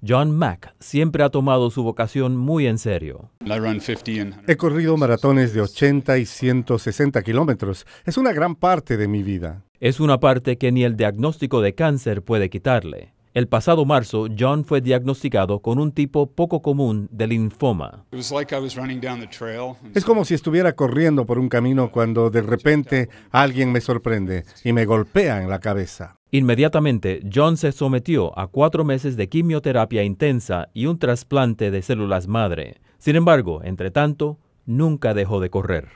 John Mack siempre ha tomado su vocación muy en serio. He corrido maratones de 80 y 160 kilómetros. Es una gran parte de mi vida. Es una parte que ni el diagnóstico de cáncer puede quitarle. El pasado marzo, John fue diagnosticado con un tipo poco común de linfoma. Es como si estuviera corriendo por un camino cuando de repente alguien me sorprende y me golpea en la cabeza. Inmediatamente, John se sometió a cuatro meses de quimioterapia intensa y un trasplante de células madre. Sin embargo, entre tanto, nunca dejó de correr.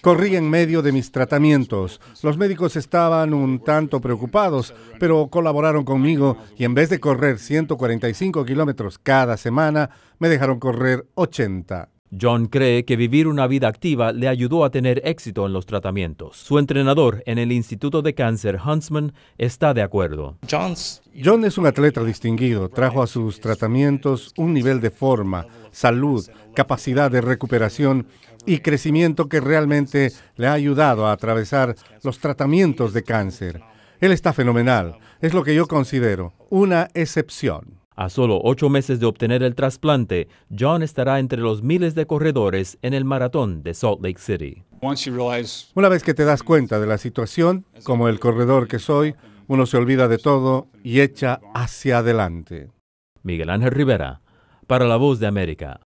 Corrí en medio de mis tratamientos. Los médicos estaban un tanto preocupados, pero colaboraron conmigo y en vez de correr 145 kilómetros cada semana, me dejaron correr 80. John cree que vivir una vida activa le ayudó a tener éxito en los tratamientos. Su entrenador en el Instituto de Cáncer Huntsman está de acuerdo. John es un atleta distinguido, trajo a sus tratamientos un nivel de forma, salud, capacidad de recuperación y crecimiento que realmente le ha ayudado a atravesar los tratamientos de cáncer. Él está fenomenal, es lo que yo considero una excepción. A solo ocho meses de obtener el trasplante, John estará entre los miles de corredores en el maratón de Salt Lake City. Una vez que te das cuenta de la situación, como el corredor que soy, uno se olvida de todo y echa hacia adelante. Miguel Ángel Rivera, para la voz de América.